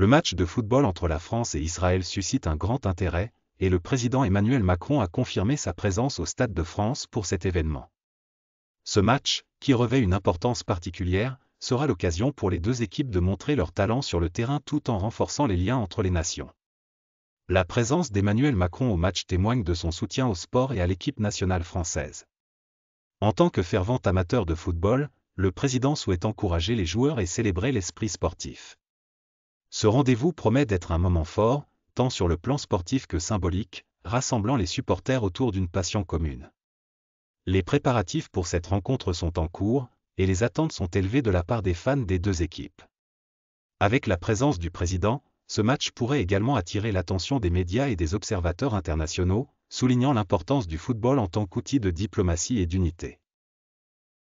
le match de football entre la France et Israël suscite un grand intérêt, et le président Emmanuel Macron a confirmé sa présence au Stade de France pour cet événement. Ce match, qui revêt une importance particulière, sera l'occasion pour les deux équipes de montrer leur talent sur le terrain tout en renforçant les liens entre les nations. La présence d'Emmanuel Macron au match témoigne de son soutien au sport et à l'équipe nationale française. En tant que fervent amateur de football, le président souhaite encourager les joueurs et célébrer l'esprit sportif. Ce rendez-vous promet d'être un moment fort, tant sur le plan sportif que symbolique, rassemblant les supporters autour d'une passion commune. Les préparatifs pour cette rencontre sont en cours, et les attentes sont élevées de la part des fans des deux équipes. Avec la présence du président, ce match pourrait également attirer l'attention des médias et des observateurs internationaux, soulignant l'importance du football en tant qu'outil de diplomatie et d'unité.